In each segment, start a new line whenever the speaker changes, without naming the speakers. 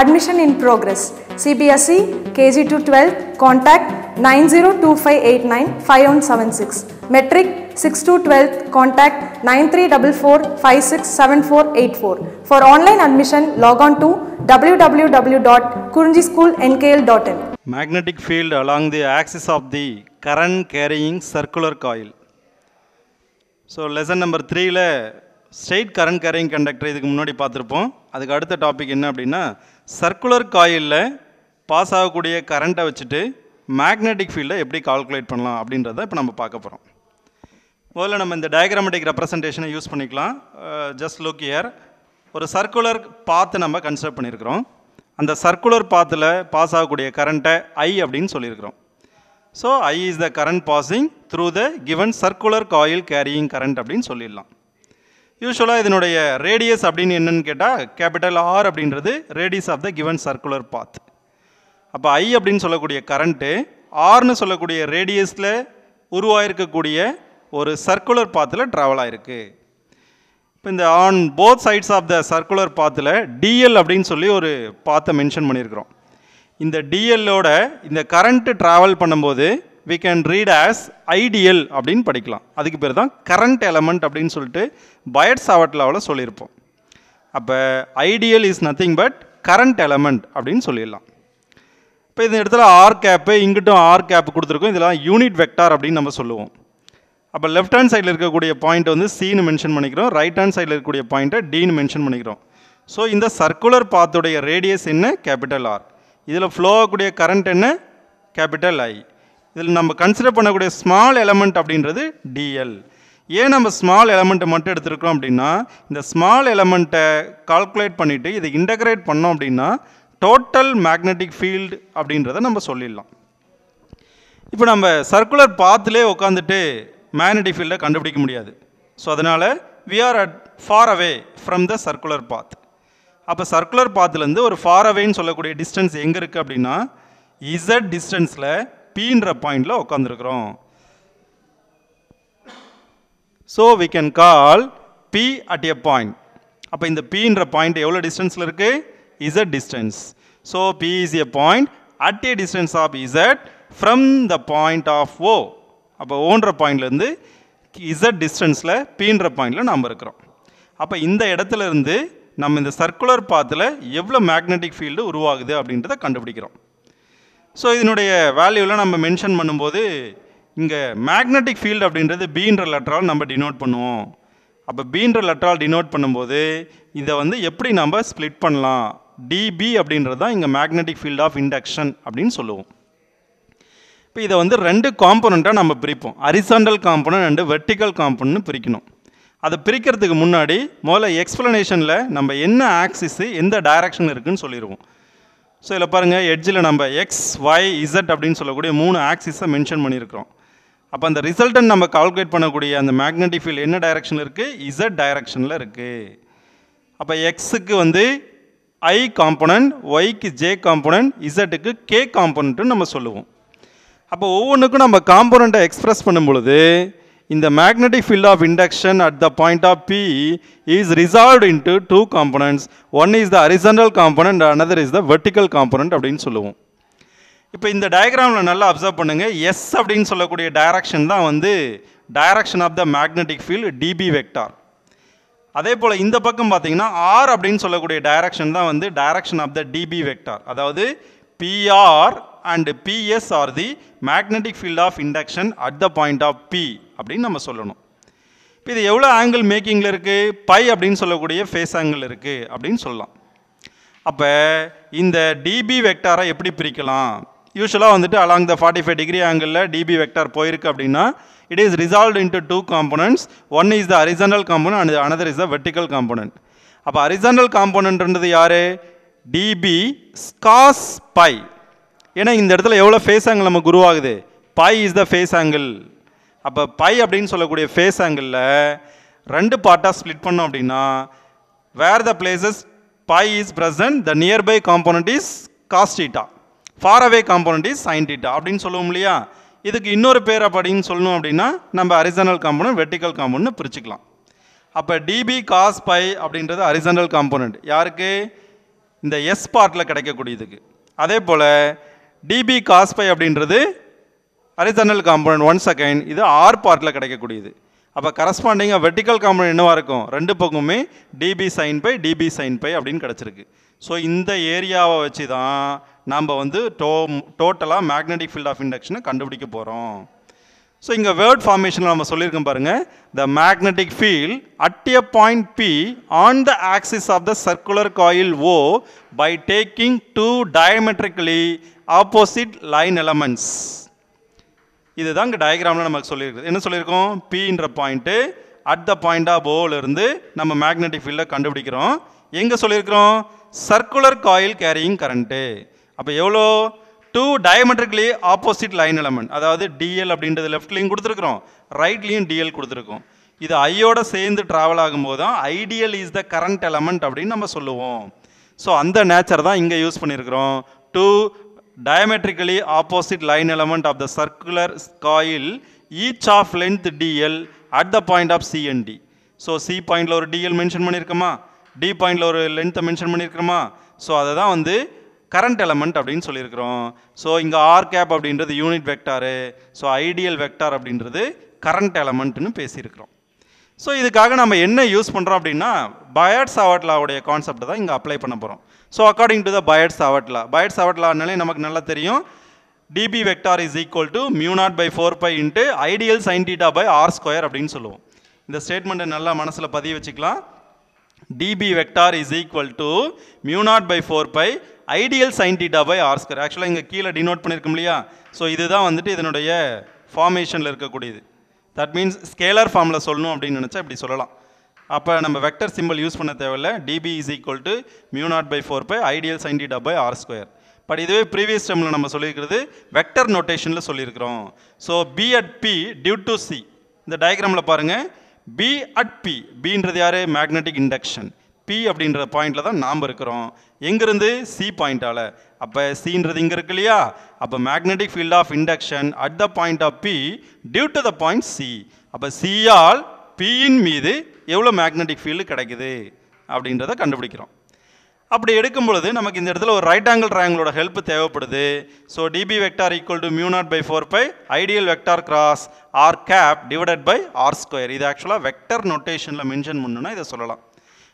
Admission in progress. CBSE, KG to 12, contact 9025895176. Metric 6 to 12, contact 9344567484. For online admission, log on to www.kurunjischoolnkl.in. Magnetic field along the axis of the current carrying circular coil. So lesson number த்ரீயில் straight current carrying conductor இதுக்கு முன்னாடி பார்த்துருப்போம் அதுக்கு அடுத்த topic என்ன அப்படின்னா circular காயிலில் pass ஆகக்கூடிய கரண்ட்டை வச்சுட்டு மேக்னெட்டிக் ஃபீல்டை எப்படி கால்குலேட் பண்ணலாம் அப்படின்றத இப்போ நம்ம பார்க்க போகிறோம் முதல்ல நம்ம இந்த டயக்ராமெட்டிக் ரெப்ரசன்டேஷனை யூஸ் பண்ணிக்கலாம் ஜஸ்ட் லுக் இயர் ஒரு சர்க்குலர் பாத்து நம்ம கன்சிடர் பண்ணியிருக்கிறோம் அந்த சர்க்குலர் பாத்தில் பாஸ் ஆகக்கூடிய கரண்ட்டை ஐ அப்படின்னு சொல்லியிருக்கிறோம் so I is the current passing through the given circular coil carrying current அப்படின்னு சொல்லிடலாம் யூஸ்வலாக இதனுடைய ரேடியஸ் அப்படின்னு என்னென்னு கேட்டால் கேபிட்டல் ஆர் அப்படின்றது radius of the given circular path அப்போ ஐ அப்படின்னு சொல்லக்கூடிய கரண்ட்டு ஆர்னு சொல்லக்கூடிய ரேடியஸில் உருவாயிருக்கக்கூடிய ஒரு சர்க்குலர் பாத்தில் ட்ராவல் ஆகிருக்கு இப்போ இந்த on both sides of the circular பாத்தில் டிஎல் அப்படின்னு சொல்லி ஒரு பாத்தை மென்ஷன் பண்ணியிருக்கிறோம் இந்த டிஎல்லோட இந்த கரண்ட்டு ட்ராவல் பண்ணும்போது we can read as I D L அப்படின்னு படிக்கலாம் அதுக்கு பேர் தான் கரண்ட் எலமெண்ட் அப்படின்னு சொல்லிட்டு பயட் சாவட்லாவில் சொல்லியிருப்போம் அப்போ I D L is nothing but current element அப்படின்னு சொல்லிடலாம் இப்போ இந்த இடத்துல ஆர் கேப்பு இங்கிட்டும் ஆர் கேப் கொடுத்துருக்கோம் இதெல்லாம் யூனிட் வெக்டார் அப்படின்னு நம்ம சொல்லுவோம் அப்போ லெஃப்ட் ஹேண்ட் சைடில் இருக்கக்கூடிய பாயிண்ட் வந்து சீனு மென்ஷன் பண்ணிக்கிறோம் ரைட் ஹேண்ட் சைடில் இருக்கக்கூடிய பாயிண்ட்டை டின்னு மென்ஷன் பண்ணிக்கிறோம் ஸோ இந்த சர்க்குலர் பாத்துடைய ரேடியஸ் என்ன கேபிட்டல் ஆர் இதில் ஃப்ளோ ஆகக்கூடிய கரண்ட் என்ன கேபிட்டல் ஐ இதில் நம்ம கன்சிடர் பண்ணக்கூடிய ஸ்மால் எலமெண்ட் அப்படின்றது டிஎல் ஏன் நம்ம ஸ்மால் எலமெண்ட்டை மட்டும் எடுத்துருக்கோம் அப்படின்னா இந்த ஸ்மால் எலமெண்ட்டை கால்குலேட் பண்ணிவிட்டு இதை இன்டகிரேட் பண்ணோம் அப்படின்னா டோட்டல் மேக்னெட்டிக் ஃபீல்டு அப்படின்றத நம்ம சொல்லிடலாம் இப்போ நம்ம சர்க்குலர் பாத்துலே உட்காந்துட்டு மேக்னெட்டிக் ஃபீல்டை கண்டுபிடிக்க முடியாது ஸோ அதனால் we are at far away from the circular path அப்போ சர்க்குலர் பாத்துலேருந்து ஒரு ஃபார் அவேன்னு சொல்லக்கூடிய டிஸ்டன்ஸ் எங்கே இருக்குது அப்படின்னா இசட் டிஸ்டன்ஸில் பீன்ற பாயிண்டில் உட்காந்துருக்குறோம் so we can call P at a point அப்போ இந்த பீன்ற பாயிண்ட் எவ்வளோ டிஸ்டன்ஸில் இருக்குது Z distance so P is a point at a distance of Z from the point of O அப்போ ஓன்ற பாயிண்ட்லேருந்து இசட் டிஸ்டன்ஸில் பீன்ற பாயிண்டில் நாம் இருக்கிறோம் அப்போ இந்த இடத்துல இருந்து நம்ம இந்த சர்க்குலர் பாத்தில் எவ்வளோ மேக்னெட்டிக் ஃபீல்டு உருவாகுது அப்படின்றத கண்டுபிடிக்கிறோம் ஸோ இதனுடைய வேல்யூவில் நம்ம மென்ஷன் பண்ணும்போது இங்கே மேக்னெட்டிக் ஃபீல்டு அப்படின்றது பீன்ற லெட்டரால் நம்ம டினோட் பண்ணுவோம் அப்போ பீன்ற லெட்டரால் டினோட் பண்ணும்போது இதை வந்து எப்படி நம்ம ஸ்ப்ளிட் பண்ணலாம் டிபி அப்படின்றது தான் இங்கே மேக்னெட்டிக் ஃபீல்ட் ஆஃப் இண்டக்ஷன் அப்படின்னு சொல்லுவோம் இப்போ இதை வந்து ரெண்டு காம்போனண்ட்டாக நம்ம பிரிப்போம் அரிசாண்டல் காம்போனன்ட் ரெண்டு வெர்டிக்கல் காம்போனன்ட்னு பிரிக்கணும் அதை பிரிக்கிறதுக்கு முன்னாடி முதல்ல எக்ஸ்ப்ளனேஷனில் நம்ம என்ன ஆக்சிஸு எந்த டைரக்ஷன் இருக்குதுன்னு சொல்லிடுவோம் ஸோ இதில் பாருங்கள் எட்ஜில் நம்ம எக்ஸ் ஒய் இசட் அப்படின்னு சொல்லக்கூடிய மூணு ஆக்சிஸை மென்ஷன் பண்ணியிருக்கிறோம் அப்போ அந்த ரிசல்ட்டன் நம்ம கால்குலேட் பண்ணக்கூடிய அந்த மேக்னெட்டிக் ஃபீல்டு என்ன டைரக்ஷனில் இருக்குது இசட் டைரக்ஷனில் இருக்குது அப்போ எக்ஸுக்கு வந்து ஐ காம்போனன்ட் ஒய்க்கு ஜே காம்போனன்ட் இசட்டுக்கு கே காம்போனன்ட்டுன்னு நம்ம சொல்லுவோம் அப்போ ஒவ்வொன்றுக்கும் நம்ம காம்போனண்ட்டை எக்ஸ்ப்ரெஸ் பண்ணும் பொழுது இந்த magnetic field of induction at the point of P is is resolved into two components. One is the horizontal component, another is the vertical component அப்படின்னு சொல்லுவோம் இப்போ இந்த டயக்ராமில் நல்லா அப்சர்வ் பண்ணுங்கள் எஸ் அப்படின்னு சொல்லக்கூடிய டைரக்ஷன் தான் வந்து direction of the magnetic field dB vector அதே போல் இந்த பக்கம் பார்த்தீங்கன்னா ஆர் அப்படின்னு சொல்லக்கூடிய டைரக்ஷன் தான் வந்து direction of the dB vector அதாவது PR and PS are the magnetic field of induction at the point of P அப்படின்னு நம்ம சொல்லணும் இப்போ இது எவ்வளோ ஆங்கிள் மேக்கிங்கில் இருக்குது பை அப்படின்னு சொல்லக்கூடிய ஃபேஸ் ஆங்கிள் இருக்குது அப்படின்னு சொல்லலாம் அப்போ இந்த டிபி வெக்டாரை எப்படி பிரிக்கலாம் யூஸ்வலாக வந்துட்டு along the forty five degree ஆங்கிளில் டிபி வெக்டார் போயிருக்கு அப்படின்னா it is resolve into two components one is the horizontal component and another is the vertical component அப்போ அரிசனல் காம்போனன்ட்ன்றது யார் டிபி ஸ்காஸ் பை ஏன்னா இந்த இடத்துல எவ்வளோ ஃபேஸ் ஆங்கிள் நமக்கு உருவாகுது phi is the phase angle அப்போ பை அப்படின்னு சொல்லக்கூடிய ஃபேஸ் ஆங்கிளில் ரெண்டு பார்ட்டாக ஸ்ப்ளிட் பண்ணோம் அப்படின்னா where the places phi is present the nearby component is cos theta far away component is sine theta அப்படின்னு சொல்லுவோம் இல்லையா இதுக்கு இன்னொரு பேர் அப்படின்னு சொல்லணும் அப்படின்னா நம்ம அரிசனல் காம்போனன்ட் வெர்டிக்கல் காம்போனன்ட் பிரிச்சுக்கலாம் அப்போ டிபி காஸ் பை அப்படின்றது அரிசனல் காம்போனன்ட் யாருக்கு இந்த எஸ் பார்ட்டில் கிடைக்கக்கூடியதுக்கு அதே போல் டிபி காஸ் பை அப்படின்றது ஹரிசனல் காம்பனண்ட் ஒன்ஸ் அகைன் இது ஆர் பார்ட்டில் கிடைக்கக்கூடியது அப்போ கரஸ்பாண்டிங்காக வெர்டிக்கல் காம்பனண்ட் என்னவாக இருக்கும் ரெண்டு பக்கமுமே dB sine phi dB sine phi அப்படின்னு கிடச்சிருக்கு ஸோ இந்த ஏரியாவை வச்சு தான் நாம் வந்து டோ டோட்டலாக மேக்னெட்டிக் ஃபீல்ட் ஆஃப் இண்டக்ஷனை கண்டுபிடிக்க போகிறோம் ஸோ இங்கே வேர்ட் ஃபார்மேஷனில் நம்ம சொல்லியிருக்கோம் பாருங்கள் the magnetic field at a point P on the axis of the circular coil O by taking two diametrically opposite line elements இதுதான் இங்கே டயக்ராமில் நமக்கு சொல்லியிருக்கு என்ன சொல்லியிருக்கோம் பின்ற point at the point of இருந்து நம்ம மேக்னெட்டிக் ஃபீல்டை கண்டுபிடிக்கிறோம் எங்கே சொல்லியிருக்கிறோம் சர்க்குலர் காயில் கேரியிங் கரண்ட்டு அப்போ எவ்வளோ two diametrically opposite line element அதாவது டிஎல் அப்படின்றது லெஃப்ட்லேயும் கொடுத்துருக்குறோம் ரைட்லேயும் டிஎல் கொடுத்துருக்கோம் இது ஐயோட சேர்ந்து ட்ராவல் ஆகும்போது தான் I dl is the current element அப்படின்னு நம்ம சொல்லுவோம் ஸோ அந்த நேச்சர் தான் இங்கே யூஸ் பண்ணியிருக்கிறோம் two diametrically opposite line element of the circular coil each of length DL at the point of C and D. So C பாயிண்டில் ஒரு DL மென்ஷன் பண்ணியிருக்கோமா D பாயிண்டில் ஒரு லென்த்தை மென்ஷன் பண்ணியிருக்கிறோமா ஸோ அதை தான் வந்து கரண்ட் எலமெண்ட் அப்படின்னு சொல்லியிருக்கிறோம் ஸோ இங்கே ஆர் கேப் அப்படின்றது unit vector so I dl vector அப்படின்றது கரண்ட் எலமெண்ட்னு பேசியிருக்கிறோம் ஸோ இதுக்காக நம்ம என்ன யூஸ் பண்ணுறோம் அப்படின்னா பயட் சாவட்லாவுடைய கான்செப்ட் தான் இங்கே அப்ளை பண்ண போகிறோம் so according to the Biot சாவட்லா பயட் சாவட்லானாலே நமக்கு நல்லா தெரியும் dB vector is equal to mu naught by four pi into I dl sine theta by R square அப்படின்னு சொல்லுவோம் இந்த ஸ்டேட்மெண்ட்டை நல்லா மனசில் பதிய வச்சுக்கலாம் dB vector is equal to mu naught by four pi I dl sine theta by R square ஆக்சுவலாக இங்கே கீழே டினோட் பண்ணியிருக்கோம் இல்லையா ஸோ இதுதான் வந்துட்டு இதனுடைய ஃபார்மேஷனில் இருக்கக்கூடியது தட் மீன்ஸ் ஸ்கேலர் ஃபார்மில் சொல்லணும் அப்படின்னு நினச்சா இப்படி சொல்லலாம் அப்போ நம்ம வெக்டர் சிம்பிள் யூஸ் பண்ண தேவையில்ல dB is equal to mu naught by four pi I dl sine theta by R square but இதுவே ப்ரீவியஸ் டைமில் நம்ம சொல்லியிருக்கிறது வெக்டர் நோட்டேஷனில் சொல்லியிருக்கிறோம் so B at P due to C இந்த டயக்ராமில் பாருங்கள் பி அட் பி பீன்றது யார் மேக்னெட்டிக் இண்டக்ஷன் பி அப்படின்ற பாயிண்டில் தான் நாம் இருக்கிறோம் எங்கேருந்து சி பாயிண்டால் அப்போ சின்றது இங்கே இருக்கு இல்லையா அப்போ magnetic field of induction at the point of P due to the point C அப்போ சியால் பியின் மீது எவ்வளோ மேக்னெட்டிக் ஃபீல்டு கிடைக்குது அப்படின்றத கண்டுபிடிக்கிறோம் அப்படி எடுக்கும் பொழுது நமக்கு இந்த இடத்துல ஒரு ரைட் ஆங்கிள் ட்ரையாங்கிளோட ஹெல்ப் தேவைப்படுது so dB vector equal to mu naught by four pi I dl vector cross R cap divided by R square இது ஆக்சுவலாக வெக்டர் நொட்டேஷனில் மென்ஷன் பண்ணுன்னா இதை சொல்லலாம்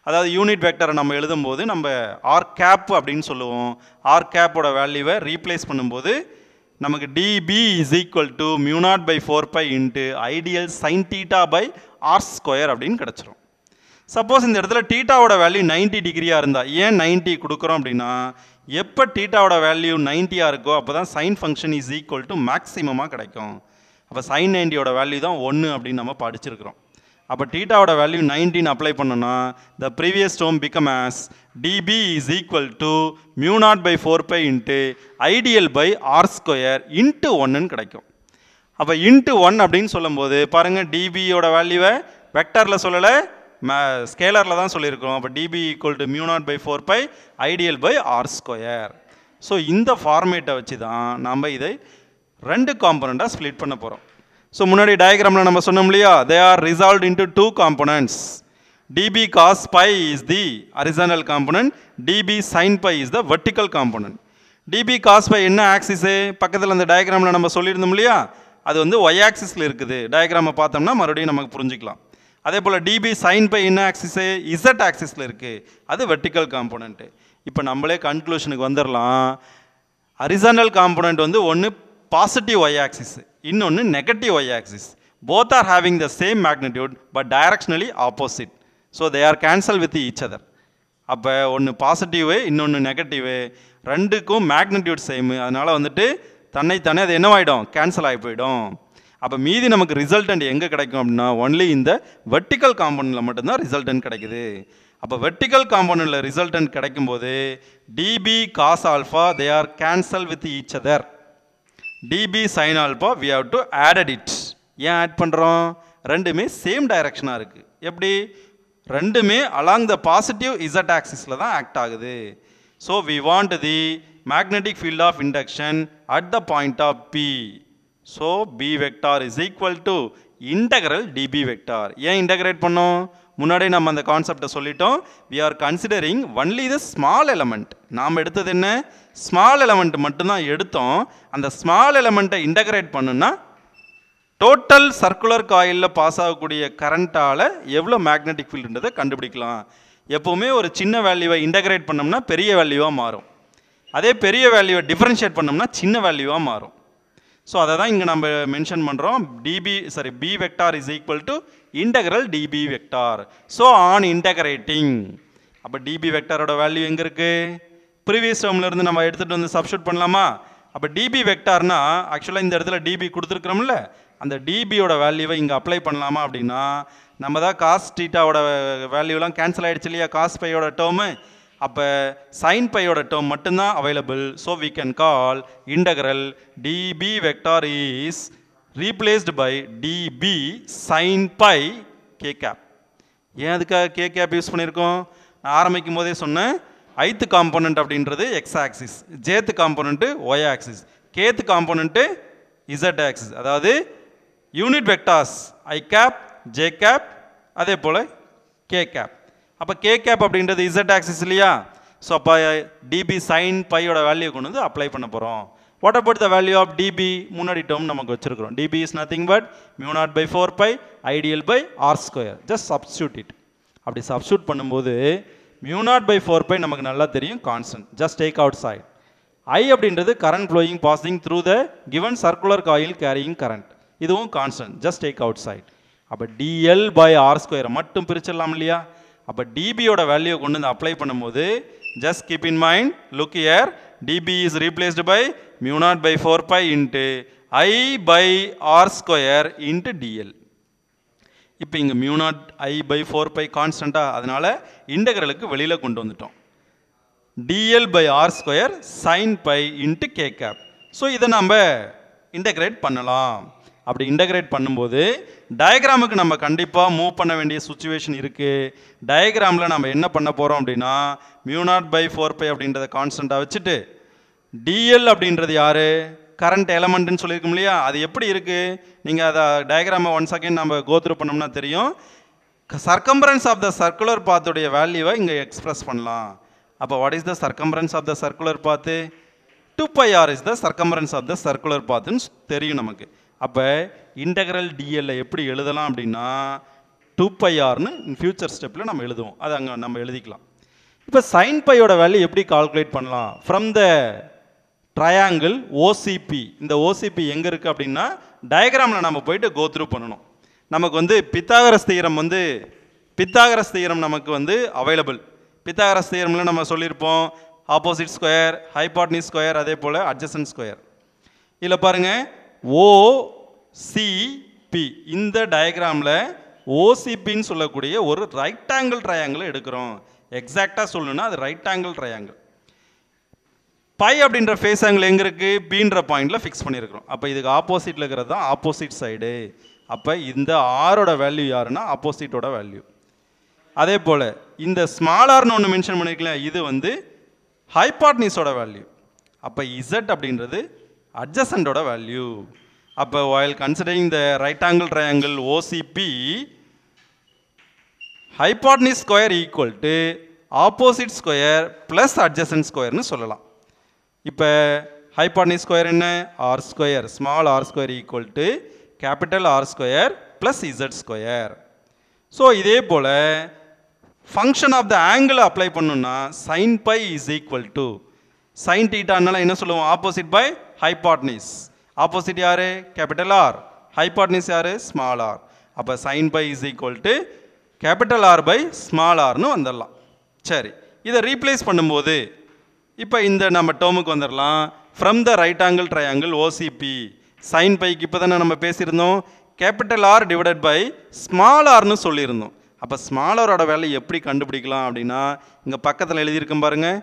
அதாவது யூனிட் வெக்டரை நம்ம எழுதும்போது நம்ம ஆர் கேப் அப்படின்னு சொல்லுவோம் ஆர் கேப்போட வேல்யூவை ரீப்ளேஸ் பண்ணும்போது நமக்கு dB is equal to mu naught by four pi into I dl sine theta by R square அப்படின்னு கிடச்சிரும் சப்போஸ் இந்த இடத்துல டீட்டாவோட வேல்யூ நைன்டி டிகிரியாக இருந்தால் ஏன் நைன்ட்டி கொடுக்குறோம் அப்படின்னா எப்போ டீட்டாவோட வேல்யூ நைன்ட்டியாக இருக்கோ அப்போ தான் sine function is equal to மேக்ஸிமமாக கிடைக்கும் அப்போ சைன் நைன்ட்டியோட வேல்யூ தான் ஒன்று அப்படின்னு நம்ம படிச்சிருக்கிறோம் அப்போ டீட்டாவோட வேல்யூ நைன்டீன் அப்ளை பண்ணோன்னா the previous term become as dB is equal to mu naught by four pi into I dl by R square into ஒன்னு கிடைக்கும் அப்போ இன்ட்டு ஒன் அப்படின்னு சொல்லும்போது பாருங்கள் டிபியோட வேல்யூவை வெக்டரில் சொல்லலை மே ஸ்கேலரில் தான் சொல்லியிருக்கோம் அப்போ dB equal to mu naught by four pi I dl by R square so இந்த ஃபார்மேட்டை வச்சு தான் நம்ம இதை ரெண்டு காம்பனண்ட்டாக ஸ்ப்ளிட் பண்ண போகிறோம் ஸோ முன்னாடி டயக்ராமில் நம்ம சொன்னோம் இல்லையா they are resolve into two components dB cos phi is the horizontal component dB sine phi is the vertical component dB cos phi என்ன ஆக்சிஸு பக்கத்தில் அந்த டயக்ராமில் நம்ம சொல்லியிருந்தோம் இல்லையா அது வந்து y ஆக்சிஸில் இருக்குது டயக்ராமை பார்த்தோம்னா மறுபடியும் நமக்கு புரிஞ்சிக்கலாம் அதே போல் டிபி சைன் பை என்ன ஆக்சிஸு இசட் ஆக்சிஸில் இருக்குது அது வெர்டிக்கல் காம்போனண்ட்டு இப்போ நம்மளே கன்க்ளூஷனுக்கு வந்துடலாம் அரிசனல் காம்போனன்ட் வந்து ஒன்று பாசிட்டிவ் y ஆக்சிஸு இன்னொன்று negative Y axis both are having the same magnitude but directionally opposite so they are cancel with each other அப்போ ஒன்று பாசிட்டிவு இன்னொன்று நெகட்டிவு ரெண்டுக்கும் மேக்னிடியூட் சேமு அதனால் வந்துட்டு தன்னைத்தானே அது என்னவாயிடும் கேன்சல் ஆகி போயிடும் அப்போ மீதி நமக்கு ரிசல்டன்ட் எங்கே கிடைக்கும் அப்படின்னா ஒன்லி இந்த வெர்டிக்கல் காம்பவுண்டில் மட்டும்தான் ரிசல்டன்ட் கிடைக்குது அப்போ வெர்டிக்கல் காம்பவுண்டில் ரிசல்டன்ட் கிடைக்கும்போது dB cos alpha they are cancel with each other dB sine alpha we have to added it ஏன் ஆட் பண்ணுறோம் ரெண்டுமே சேம் டைரக்ஷனாக இருக்குது எப்படி ரெண்டுமே அலாங் த பாசிட்டிவ் இசட் ஆக்சிஸில் தான் ஆக்ட் ஆகுது so we want the magnetic field of induction at the point of P so B vector is equal to integral dB vector ஏன் இன்டகிரேட் பண்ணோம் முன்னாடி நம்ம அந்த கான்செப்டை சொல்லிட்டோம் we are considering only the small element நாம் எடுத்தது என்ன ஸ்மால் எலமெண்ட் மட்டும்தான் எடுத்தோம் அந்த ஸ்மால் எலமெண்ட்டை இன்டகிரேட் பண்ணுன்னா டோட்டல் சர்க்குலர் காயிலில் பாஸ் ஆகக்கூடிய கரண்ட்டால் எவ்வளோ மேக்னெட்டிக் ஃபீல்டுன்றதை கண்டுபிடிக்கலாம் எப்போவுமே ஒரு சின்ன வேல்யூவை இன்டகிரேட் பண்ணோம்னா பெரிய வேல்யூவாக மாறும் அதே பெரிய வேல்யூவை டிஃப்ரென்ஷியேட் பண்ணோம்னா சின்ன வேல்யூவாக மாறும் ஸோ அதை தான் இங்கே நம்ம மென்ஷன் பண்ணுறோம் dB sorry B vector is equal to integral dB vector so on integrating அப்போ டிபி வெக்டாரோட வேல்யூ எங்கே இருக்குது ப்ரீவியஸ் இருந்து நம்ம எடுத்துகிட்டு வந்து சப்ஸ்டியூட் பண்ணலாமா அப்போ டிபி வெக்டார்னா ஆக்சுவலாக இந்த இடத்துல டிபி கொடுத்துருக்குறோம்ல அந்த டிபியோட வேல்யூவை இங்கே அப்ளை பண்ணலாமா அப்படின்னா நம்ம தான் காஸ் டீட்டாவோட வேல்யூலாம் கேன்சல் ஆகிடுச்சு இல்லையா காஸ் பையோட டேர்மு அப்போ சைன் பையோட டேர்ம் மட்டும்தான் available so we can call integral dB vector is replaced by dB sine phi K cap ஏன் அதுக்காக கே கேப் யூஸ் பண்ணியிருக்கோம் நான் ஆரம்பிக்கும் போதே சொன்னேன் ஐத்து காம்போனண்ட் அப்படின்றது எக்ஸ் ஆக்சிஸ் ஜேத்து காம்போனண்ட்டு ஒய் ஆக்சிஸ் கேத்து காம்போனண்ட்டு இசட் ஆக்சிஸ் அதாவது unit vectors I cap J cap அதே போல் கே கேப் அப்போ கே கேப் அப்படின்றது இசட் ஆக்சிஸ் இல்லையா ஸோ அப்போ டிபி சைன் பையோட வேல்யூ கொண்டு வந்து அப்ளை பண்ண போகிறோம் what about the value of dB முன்னாடி டேர்ம் நமக்கு வச்சிருக்கிறோம் dB is nothing but mu naught by four pi I dl by R square just substitute it அப்படி சப்ஸ்டியூட் பண்ணும்போது mu naught by four pi நமக்கு நல்லா தெரியும் constant just take outside I அப்படின்றது current flowing passing through the given circular coil carrying current இதுவும் constant just take outside அப்போ dl by R ஸ்கொயரை மட்டும் பிரிச்சிடலாம் இல்லையா அப்போ டிபியோட வேல்யூ கொண்டு வந்து அப்ளை பண்ணும்போது just keep in mind look here dB is replaced by mu naught by 4 pi into I by R square into dl. இப்போ இங்கே mu naught I by four pi கான்ஸ்டண்ட்டாக அதனால் இன்டகரலுக்கு வெளியில் கொண்டு வந்துட்டோம் dl by R square sine phi into K cap so இதை நம்ம இன்டகிரேட் பண்ணலாம் அப்படி இன்டகிரேட் பண்ணும்போது டயக்ராமுக்கு நம்ம கண்டிப்பாக மூவ் பண்ண வேண்டிய சுச்சுவேஷன் இருக்குது டயக்ராமில் நம்ம என்ன பண்ண போகிறோம் அப்படின்னா மியூனாட் பை ஃபோர் பை அப்படின்றத கான்ஸ்டண்ட்டாக வச்சுட்டு டிஎல் அப்படின்றது யார் கரண்ட் எலமெண்ட்டுன்னு சொல்லியிருக்கோம் இல்லையா அது எப்படி இருக்குது நீங்கள் அதை டயக்ராமை ஒன் செகண்ட் நம்ம கோத்ரூ பண்ணோம்னா தெரியும் சர்க்கம்பரன்ஸ் ஆஃப் த சர்க்குலர் பாத்துடைய வேல்யூவை இங்கே எக்ஸ்ப்ரெஸ் பண்ணலாம் அப்போ what is the circumference of the circular path two pi R is the circumference of the circular பாத்துன்னு தெரியும் நமக்கு அப்போ இன்டகரல் டிஎல்ல எப்படி எழுதலாம் அப்படின்னா டூ பை ஆர்னு ஃபியூச்சர் ஸ்டெப்பில் நம்ம எழுதுவோம் அது அங்கே நம்ம எழுதிக்கலாம் இப்போ சைன் பையோட வேல்யூ எப்படி கால்குலேட் பண்ணலாம் ஃப்ரம் த ட்ரையாங்கிள் ஓசிபி இந்த ஓசிபி எங்கே இருக்குது அப்படின்னா டயக்ராமில் நம்ம போயிட்டு கோத்ரூ பண்ணணும் நமக்கு வந்து பித்தாகரஸ் தீரம் வந்து பித்தாகரஸ் தீரம் நமக்கு வந்து அவைலபிள் பித்தாகரஸ் தீரமில் நம்ம சொல்லியிருப்போம் ஆப்போசிட் ஸ்கொயர் ஹைபாட்னி ஸ்கொயர் அதே போல் அட்ஜசன் ஸ்கொயர் இதில் பாருங்கள் ஓசிபி இந்த டயக்ராமில் ஓசிபின்னு சொல்லக்கூடிய ஒரு ரைட் ஆங்கிள் ட்ரையாங்கிளை எடுக்கிறோம் எக்ஸாக்டாக சொல்லணும்னா அது ரைட் ஆங்கிள் ட்ரையாங்கிள் பை அப்படின்ற ஃபேஸ் ஆங்கிள் எங்கே இருக்குது பீன்ற பாயிண்ட்டில் ஃபிக்ஸ் பண்ணியிருக்கிறோம் அப்போ இதுக்கு ஆப்போசிட்டில் இருக்கிறது தான் ஆப்போசிட் சைடு அப்போ இந்த ஆரோட வேல்யூ யாருன்னா ஆப்போசிட்டோட வேல்யூ அதே போல் இந்த ஸ்மாலார்னு ஒன்று மென்ஷன் பண்ணியிருக்கல இது வந்து ஹைபாட்னிஸோட வேல்யூ அப்போ இசட் அப்படின்றது adjacent ஓட வேல்யூ அப்போ while considering the right angle triangle OCP hypotenuse square equal to opposite square plus adjacent squareனு சொல்லலாம் இப்போ hypotenuse square என்ன r square small r square equal to capital R square plus Z square so இதே போல் function of the ஆங்கிளை apply பண்ணணுன்னா sine phi is equal to sine டீட்டானால என்ன சொல்லுவோம் ஆப்போசிட் பை ஹைபாட்னிஸ் ஆப்போசிட் யார் கேபிட்டல் ஆர் ஹைபாட்னிஸ் யார் small R அப்போ sine phi is equal to capital R by small ஆர்னு வந்துடலாம் சரி இதை ரீப்ளேஸ் பண்ணும்போது இப்போ இந்த நம்ம டேர்முக்கு வந்துடலாம் from the right angle triangle OCP sine பைக்கு இப்போ தானே நம்ம பேசியிருந்தோம் capital R divided by small ஆர்னு சொல்லியிருந்தோம் அப்போ ஸ்மால் ஆரோட வேலை எப்படி கண்டுபிடிக்கலாம் அப்படின்னா இங்கே பக்கத்தில் எழுதியிருக்கேன் பாருங்கள்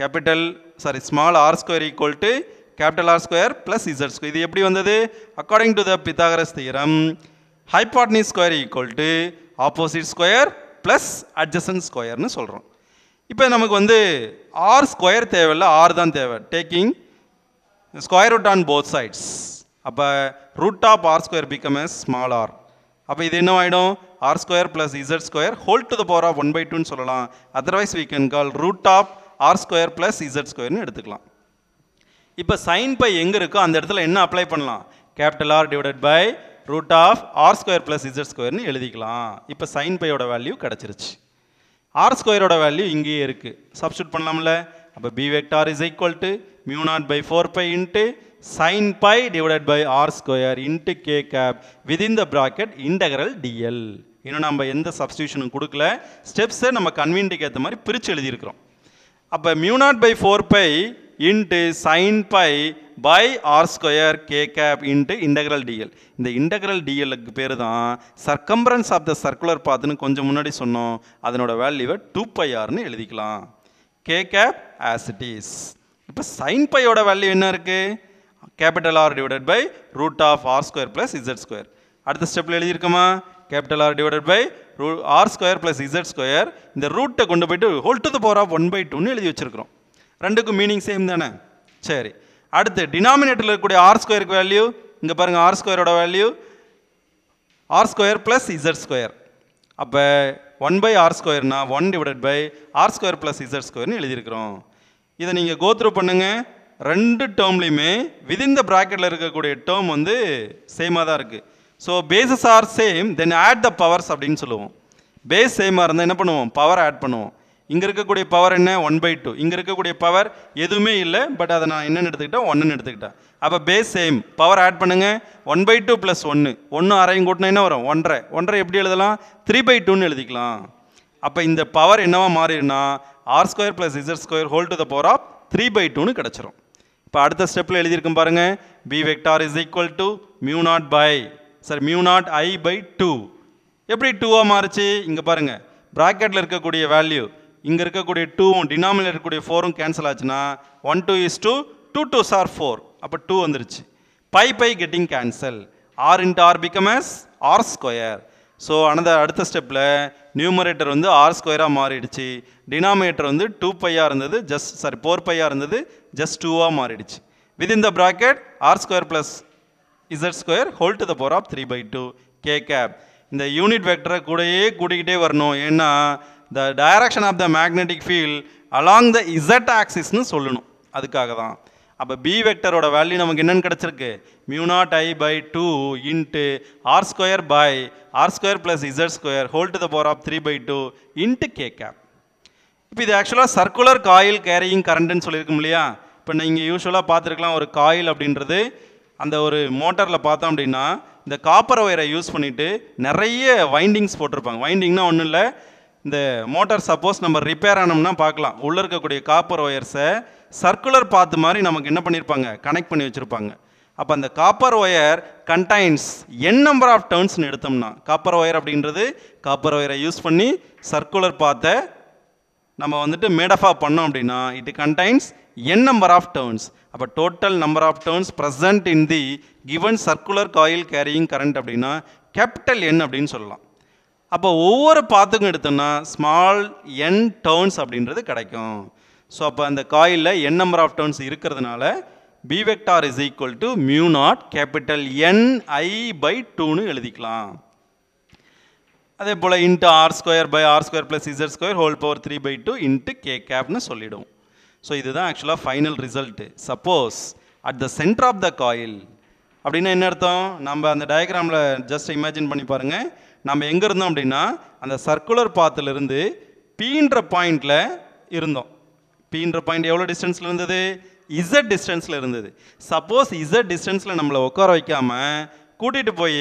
capital sorry small R square equal to capital R square plus Z square இது எப்படி வந்தது according to the Pythagoras theorem hypotenuse square equal to opposite square plus adjacent ஸ்கொயர்னு சொல்கிறோம் இப்போ நமக்கு வந்து ஆர் ஸ்கொயர் தேவையில்ல ஆர் தான் தேவை taking square root on both sides அப்போ root of R square becomes small R அப்போ இது என்ன ஆகிடும் R square plus Z square whole to the power of one by டூன்னு சொல்லலாம் otherwise we can call root of R square plus Z square எடுத்துக்கலாம் இப்போ sign by எங்கே இருக்கோ அந்த இடத்துல என்ன அப்ளை பண்ணலாம் capital R divided by root of R square plus Z ஸ்கொயர்னு எழுதிக்கலாம் இப்போ சைன் பையோட வேல்யூ கிடச்சிருச்சு ஆர் ஸ்கொயரோட வேல்யூ இங்கேயே இருக்குது சப்ஸ்டியூட் பண்ணலாம்ல அப்போ B vector is equal to mu naught by four pi into sine pi divided by R square into K cap within the bracket integral DL இன்னும் நம்ம எந்த சப்ஸ்டியூஷனும் கொடுக்கல ஸ்டெப்ஸை நம்ம கன்வீன்ட்டுக்கு ஏற்ற மாதிரி பிரித்து எழுதியிருக்கிறோம் அப்போ mu naught by four pi into sine pi by R square K cap into integral DL இந்த இன்டகிரல் டிஎல்லுக்கு பேர் தான் சர்க்கம்பரன்ஸ் ஆஃப் த சர்க்குலர் பாத்துன்னு கொஞ்சம் முன்னாடி சொன்னோம் அதனோட வேல்யூவை டூ பை ஆர்னு எழுதிக்கலாம் K cap as it is இப்போ சைன் பையோட வேல்யூ என்ன இருக்குது capital R divided by root of R square plus Z square அடுத்த ஸ்டெப்பில் எழுதியிருக்கோமா capital R divided by root R square plus Z square இந்த ரூட்டை கொண்டு போயிட்டு whole to the power of one by டூன்னு எழுதி வச்சிருக்கிறோம் ரெண்டுக்கும் மீனிங் சேம் தானே சரி அடுத்து டினாமினேட்டரில் இருக்கக்கூடிய ஆர் ஸ்கொயருக்கு வேல்யூ இங்கே பாருங்கள் ஆர் ஸ்கொயரோட value R square plus Z square அப்போ ஒன் பை ஆர் ஸ்கொயர்னா one divided by R square plus Z ஸ்கொயர்னு எழுதியிருக்கிறோம் இதை நீங்கள் கோத்ரூ பண்ணுங்கள் ரெண்டு டேர்ம்லேயுமே விதின் த ப்ராக்கெட்டில் இருக்கக்கூடிய டேர்ம் வந்து சேமாக தான் இருக்குது so bases are same then add the powers அப்படின்னு சொல்லுவோம் பேஸ் சேமாக இருந்தால் என்ன பண்ணுவோம் பவர் ஆட் பண்ணுவோம் இங்கே இருக்கக்கூடிய பவர் என்ன ஒன் பை டூ இங்கே இருக்கக்கூடிய பவர் எதுவுமே இல்லை பட் அதை நான் என்னென்னு எடுத்துக்கிட்டேன் ஒன்றுன்னு எடுத்துக்கிட்டேன் அப்போ பேஸ் சேம் பவர் ஆட் பண்ணுங்கள் ஒன் பை டூ ப்ளஸ் ஒன்று ஒன்று அரையும் கூட்டினா என்ன வரும் ஒன்றரை ஒன்றரை எப்படி எழுதலாம் த்ரீ பை டூன்னு எழுதிக்கலாம் அப்போ இந்த பவர் என்னவா மாறிடுனா R square plus Z square whole to the power of three by டூன்னு கிடச்சிரும் இப்போ அடுத்த ஸ்டெப்பில் எழுதியிருக்கும் பாருங்கள் B vector is equal to mu naught by சார் mu naught I by two எப்படி டூவாக மாறுச்சு இங்கே பாருங்கள் ப்ராக்கெட்டில் இருக்கக்கூடிய வேல்யூ இங்கே இருக்கக்கூடிய டூவும் டினாமினேட் இருக்கக்கூடிய ஃபோரும் கேன்சல் ஆச்சுன்னா one two is two two two சார் ஃபோர் அப்போ டூ வந்துருச்சு pi pi getting cancel R into R becomes R square so ஆனால் அடுத்த ஸ்டெப்பில் நியூமரேட்டர் வந்து ஆர் ஸ்கொயராக மாறிடுச்சு டினாமினேட்டர் வந்து டூ பையாக இருந்தது ஜஸ்ட் சாரி ஃபோர் பையாக இருந்தது ஜஸ்ட் டூவாக மாறிடுச்சு within the bracket R square plus Z square whole to the power of three by two K cap இந்த யூனிட் வெக்டரை கூடயே கூட்டிக்கிட்டே வரணும் ஏன்னா the direction of the magnetic field along the Z ஆக்சிஸ்னு சொல்லணும் அதுக்காக தான் அப்போ பி வெக்டரோட வேல்யூ நமக்கு என்னென்னு கிடச்சிருக்கு mu naught I by two into R square by R square plus Z square whole to the power of three by two into கேக்க இப்போ இது ஆக்சுவலாக சர்க்குலர் காயில் கேரியிங் கரண்ட்டுன்னு சொல்லியிருக்கோம் இல்லையா இப்போ நீங்கள் யூஸ்வலாக பார்த்துருக்கலாம் ஒரு காயில் அப்படின்றது அந்த ஒரு மோட்டரில் பார்த்தோம் அப்படின்னா இந்த காப்பர் ஒயரை யூஸ் பண்ணிவிட்டு நிறைய வைண்டிங்ஸ் போட்டிருப்பாங்க வைண்டிங்னால் ஒன்றும் இல்லை இந்த மோட்டார் சப்போஸ் நம்ம ரிப்பேர் ஆனோம்னா பார்க்கலாம் உள்ளே இருக்கக்கூடிய காப்பர் ஒயர்ஸை சர்க்குலர் பாத் மாதிரி நமக்கு என்ன பண்ணியிருப்பாங்க கனெக்ட் பண்ணி வச்சுருப்பாங்க அப்போ அந்த copper wire contains N number of டர்ன்ஸ்னு எடுத்தோம்னா காப்பர் ஒயர் அப்படின்றது காப்பர் ஒயரை யூஸ் பண்ணி சர்க்குலர் பாத்தை நம்ம வந்துட்டு மேடஃபாக பண்ணோம் அப்படின்னா it contains N number of turns அப்போ total number of turns present in the given circular coil carrying current அப்படின்னா கேபிட்டல் என் அப்படின்னு சொல்லலாம் அப்போ ஒவ்வொரு பாத்துக்கும் எடுத்தோம்னா ஸ்மால் என் டேர்ன்ஸ் அப்படின்றது கிடைக்கும் ஸோ அப்போ அந்த காயிலில் என் நம்பர் ஆஃப் டர்ன்ஸ் இருக்கிறதுனால B vector is equal to mu naught capital N I by டூன்னு எழுதிக்கலாம் அதே போல் into R square by R square plus Z square whole power three by two into K கேப்னு சொல்லிவிடும் so இதுதான் ஆக்சுவலாக final result suppose at the center of the coil அப்படின்னா என்ன அர்த்தம் நம்ம அந்த டயக்ராமில் ஜஸ்ட் இமேஜின் பண்ணி பாருங்கள் நம்ம எங்கே இருந்தோம் அப்படின்னா அந்த சர்க்குலர் பாத்திலிருந்து பீன்ற பாயிண்டில் இருந்தோம் பீன்ற பாயிண்ட் எவ்வளோ டிஸ்டன்ஸில் இருந்தது இசட் டிஸ்டன்ஸில் இருந்தது சப்போஸ் இசட் டிஸ்டன்ஸில் நம்மளை உட்கார வைக்காமல் கூட்டிகிட்டு போய்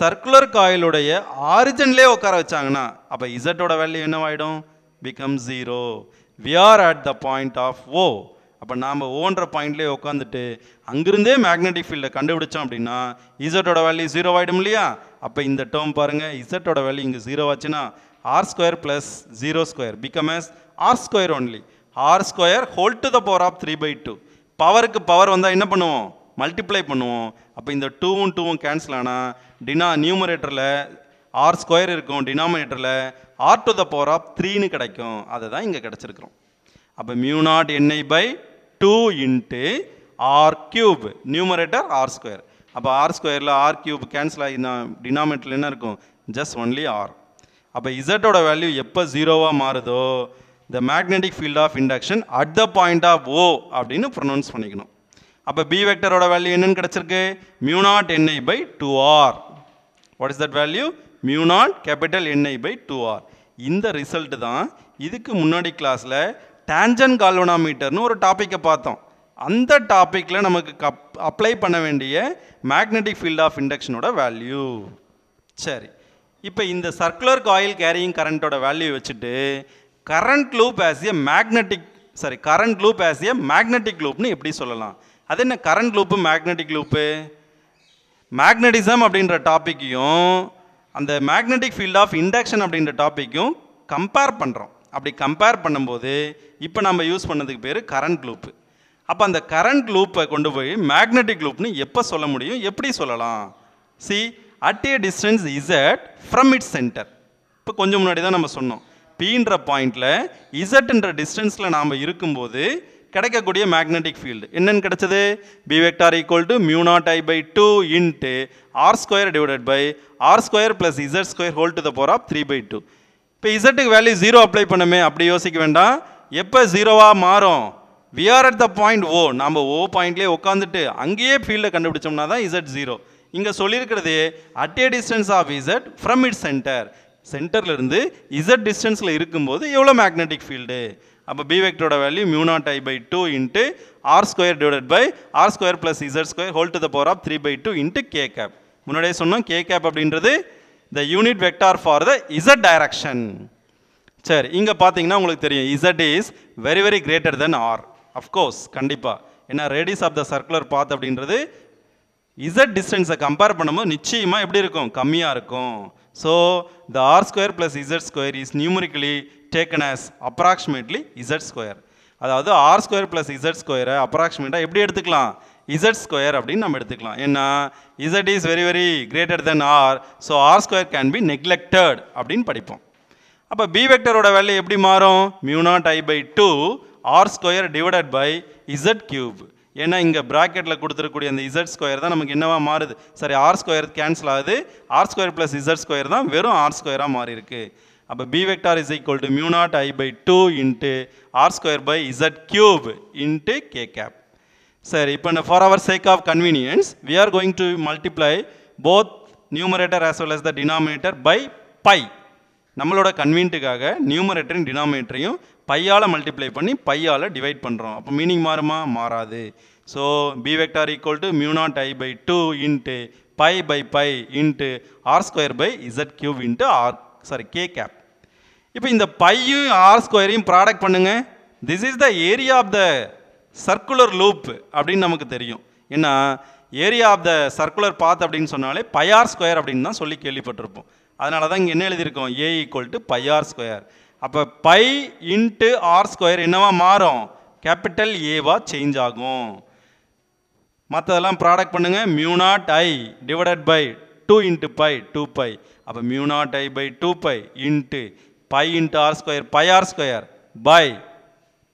சர்க்குலர் காயிலுடைய ஆரிஜின்லேயே உட்கார வச்சாங்கன்னா அப்போ இசட்டோட வேல்யூ என்னவாயிடும் become zero we are at the point of O அப்போ நாம் ஓன்ற பாயிண்ட்லேயே உட்காந்துட்டு அங்கிருந்தே மேக்னெட்டிக் ஃபீல்டை கண்டுபிடிச்சோம் அப்படின்னா இசட்டோட வேல்யூ ஜீரோ ஆகிடும் இல்லையா அப்போ இந்த டேர்ம் பாருங்கள் இசட்டோட வேல்யூ இங்கே ஜீரோ ஆச்சுன்னா R square plus zero square becomes R square only R square whole to the power of three by two பவருக்கு பவர் வந்தால் என்ன பண்ணுவோம் மல்டிப்ளை பண்ணுவோம் அப்போ இந்த டூவும் டூவும் கேன்சல் ஆனால் டினா நியூமரேட்டரில் ஆர் ஸ்கொயர் இருக்கும் டினாமினேட்டரில் R to the power of த்ரீன்னு கிடைக்கும் அதை தான் இங்கே கிடச்சிருக்கிறோம் அப்போ mu naught NI by two into R cube numerator R square அப்போ ஆர் ஸ்கொயரில் ஆர் கியூப் கேன்சல் ஆகி டினாமினேட்டர் என்ன இருக்கும் ஜஸ்ட் ஒன்லி ஆர் அப்போ இசட்டோட வேல்யூ எப்போ ஜீரோவாக மாறுதோ the magnetic field of induction at the point of O அப்படின்னு ப்ரொனவுன்ஸ் பண்ணிக்கணும் அப்போ பி வெக்டரோட வேல்யூ என்னன்னு கிடச்சிருக்கு mu naught NI by two R what is that value mu naught capital NI by two R இந்த ரிசல்ட்டு தான் இதுக்கு முன்னாடி கிளாஸில் டேஞ்சன் கால்வனாமீட்டர்னு ஒரு டாப்பிக்கை பார்த்தோம் அந்த டாப்பிக்கில் நமக்கு கப் அப்ளை பண்ண வேண்டிய மேக்னெட்டிக் ஃபீல்ட் ஆஃப் இண்டக்ஷனோட வேல்யூ சரி இப்போ இந்த சர்க்குலர் காயில் கேரியிங் கரண்ட்டோட வேல்யூ வச்சுட்டு current loop as a magnetic sorry current loop as a magnetic லூப்னு எப்படி சொல்லலாம் அது என்ன current loop magnetic loop magnetism அப்படின்ற டாப்பிக்கையும் அந்த மேக்னெட்டிக் ஃபீல்ட் ஆஃப் இண்டக்ஷன் அப்படின்ற டாப்பிக்கும் கம்பேர் பண்ணுறோம் அப்படி கம்பேர் பண்ணும்போது இப்போ நம்ம யூஸ் பண்ணதுக்கு பேர் கரண்ட் லூப்பு அப்போ அந்த கரண்ட் லூப்பை கொண்டு போய் மேக்னெட்டிக் லூப்னு எப்போ சொல்ல முடியும் எப்படி சொல்லலாம் see at a distance Z from its center இப்போ கொஞ்சம் முன்னாடி தான் நம்ம சொன்னோம் பீன்ற பாயிண்டில் இசட்ன்ற டிஸ்டன்ஸில் நாம் இருக்கும்போது கிடைக்கக்கூடிய மேக்னெட்டிக் ஃபீல்டு என்னென்னு கிடச்சது B vector equal to mu naught I by two into R square divided by R square plus Z square whole to the power of three by two இப்போ இசட்டுக்கு வேல்யூ ஜீரோ அப்ளை பண்ணுமே அப்படி யோசிக்க வேண்டாம் எப்போ ஜீரோவாக மாறும் we are at the point O நம்ம ஓ பாயிண்ட்லேயே உட்காந்துட்டு அங்கேயே ஃபீல்டை கண்டுபிடிச்சோம்னா தான் இசட் ஜீரோ இங்கே சொல்லியிருக்கிறது at a distance of Z from it center சென்டர்லேருந்து இசட் டிஸ்டன்ஸில் இருக்கும்போது எவ்வளோ மேக்னெட்டிக் ஃபீல்டு அப்போ பி வெக்டரோட value naught I by two into R square divide by R square plus Z square whole to the power of three by two into K cap முன்னாடியே சொன்னோம் K cap அப்படின்றது the unit vector for the Z direction சரி இங்கே பார்த்தீங்கன்னா உங்களுக்கு தெரியும் Z is very very greater then R of course கண்டிப்பாக ஏன்னா radius of the circular path அப்படின்றது இசட் டிஸ்டன்ஸை கம்பேர் பண்ணும்போது நிச்சயமாக எப்படி இருக்கும் கம்மியாக இருக்கும் so the R square plus Z square is numerically taken as approximately Z square அதாவது ஆர் ஸ்கொயர் ப்ளஸ் இசட் ஸ்கொயரை அப்ராக்சிமேட்டாக எப்படி எடுத்துக்கலாம் இசட் ஸ்கொயர் அப்படின்னு நம்ம எடுத்துக்கலாம் ஏன்னா Z is very very greater then R so R square can be neglected அப்படின்னு படிப்போம் அப்போ பி வெக்டரோட வேல்யூ எப்படி மாறும் naught I by two R square divided by Z cube ஏன்னா இங்கே ப்ராக்கெட்டில் கொடுத்துருக்கூடிய அந்த இசட் ஸ்கொயர் தான் நமக்கு என்னவாக மாறுது சரி ஆர் ஸ்கொயர் கேன்சல் ஆகுது R square plus Z square தான் வெறும் ஆர் ஸ்கொயராக மாறி அப்போ B vector is equal to mu naught I by two into R square by Z cube into K cap சரி இப்போ இந்த for our sake of convenience we are going to multiply both numerator as well as the denominator by pi நம்மளோட கன்வீன்ட்டுக்காக நியூமரேட்டரையும் டினாமினேட்டரையும் பையால் multiply பண்ணி பையால் divide பண்ணுறோம் அப்போ meaning மாறுமா மாறாது so B vector equal to naught I by two into pi by pi into R square by Z cube into R sorry K cap இப்போ இந்த பையும் ஆர் ஸ்கொயரையும் ப்ராடக்ட் பண்ணுங்கள் this is the area of the circular loop அப்படின்னு நமக்கு தெரியும் ஏன்னா area of the circular path அப்படின்னு சொன்னாலே பையார் ஸ்கொயர் அப்படின்னு தான் சொல்லி கேள்விப்பட்டிருப்போம் அதனால தான் இங்கே என்ன எழுதியிருக்கோம் A equal to pi R square அப்போ பை இன்ட்டு ஆர் ஸ்கொயர் என்னவா மாறும் கேபிட்டல் ஏவா சேஞ்ச் ஆகும் மற்றதெல்லாம் ப்ராடக்ட் பண்ணுங்கள் naught I divided by two into by two pi அப்போ naught I by two pi into pi into R square by R square pi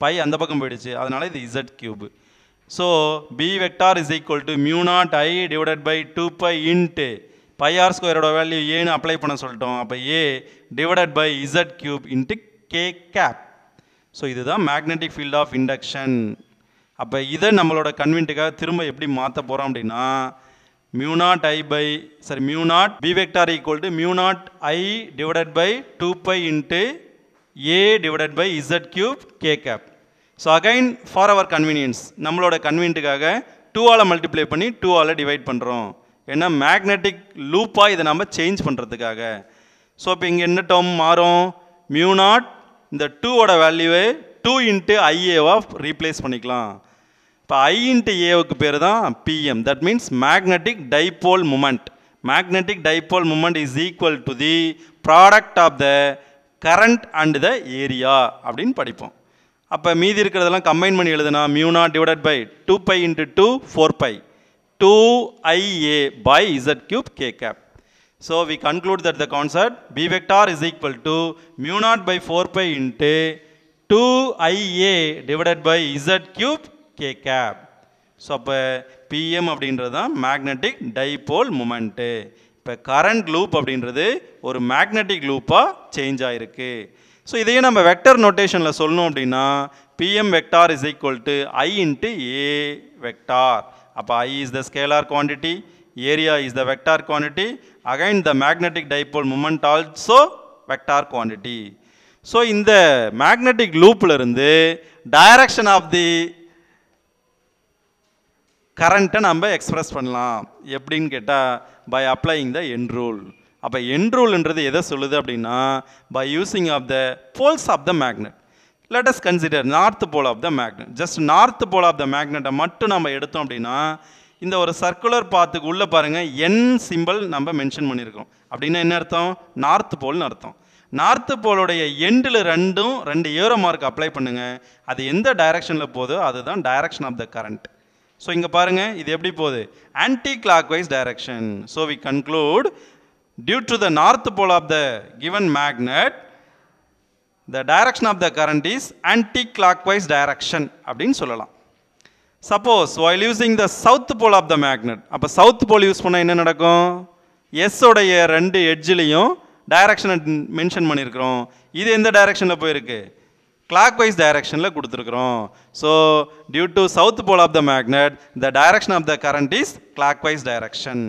pi அந்த பக்கம் போயிடுச்சு அதனால் இது இசட் cube so B vector is equal to naught I divided by two pi into pi R ஸ்கொயரோட value ஏன்னு apply பண்ண சொல்லிட்டோம் அப்போ A divided by Z cube into K cap so இதுதான் மேக்னெட்டிக் ஃபீல்ட் ஆஃப் இண்டக்ஷன் அப்போ இதை நம்மளோட கன்வென்ட்டுக்காக திரும்ப எப்படி மாற்ற போகிறோம் அப்படின்னா mu naught I by sorry mu naught B vector equal to mu naught I divided by two pi into A divided by Z cube K cap so again for our convenience நம்மளோட கன்வீன்ட்டுக்காக two ஆளை multiply பண்ணி two ஆளை divide பண்ணுறோம் ஏன்னா magnetic லூப்பாக இதை நம்ம change பண்ணுறதுக்காக ஸோ இப்போ இங்கே என்ன டேர்ம் மாறும் மியூ நாட் இந்த டூவோட வேல்யூவை டூ இன்ட்டு ஐஏவாக ரீப்ளேஸ் பண்ணிக்கலாம் இப்போ ஐ இன்ட்டு ஏவுக்கு பேர் தான் PM that means magnetic dipole moment magnetic dipole moment is equal to the product of the current and the area அப்படின்னு படிப்போம் அப்போ மீதி இருக்கிறதெல்லாம் கம்பைன் பண்ணி எழுதுனா மியூனா divided by two pi into two four pi by 2ia by z cube k cap. So we conclude that the concept b vector is equal mu naught by four pi into two I A divided by z cube k cap so அப்போ P M அப்படின்றது தான் magnetic dipole moment இப்போ current loop அப்படின்றது ஒரு magnetic லூப்பாக change ஆகிருக்கு so இதையே நம்ம வெக்டர் நோட்டேஷனில் சொல்லணும் அப்படின்னா P M vector is equal to I into A vector அப்போ I is the scalar quantity area is the vector quantity again the magnetic dipole moment also vector quantity so இந்த magnetic லூப்பில் இருந்து direction of the கரண்ட்டை நம்ம express பண்ணலாம் எப்படின்னு கேட்டால் by அப்ளைங் the N rule அப்போ என் ரூல்ன்றது எதை சொல்லுது அப்படின்னா by using of the poles of the magnet let us consider north pole of the magnet just north pole of the மேக்னெட்டை மட்டும் நம்ம எடுத்தோம் அப்படின்னா இந்த ஒரு சர்க்குலர் பாத்துக்கு உள்ளே பாருங்கள் என் சிம்பிள் நம்ம மென்ஷன் பண்ணியிருக்கோம் அப்படின்னா என்ன அர்த்தம் நார்த் போல்னு அர்த்தம் நார்த்து போலுடைய எண்டில் ரெண்டும் ரெண்டு ஏரோ மார்க் அப்ளை பண்ணுங்கள் அது எந்த டைரக்ஷனில் போதோ அதுதான் direction of the current so இங்கே பாருங்கள் இது எப்படி போகுது clock wise direction so we conclude due to the north pole of the given magnet the direction of the current is clock wise direction அப்படின்னு சொல்லலாம் suppose while using the south pole of the magnet அப்போ south pole use பண்ணால் என்ன நடக்கும் எஸ்ஸோடைய ரெண்டு எட்ஜிலையும் டைரக்ஷனை mention பண்ணியிருக்கிறோம் இது எந்த டைரக்ஷனில் போயிருக்கு கிளாக் வைஸ் டைரக்ஷனில் கொடுத்துருக்குறோம் so due to south pole of the magnet the direction of the current is clock wise direction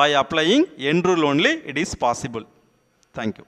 by applying N rule only it is possible thank you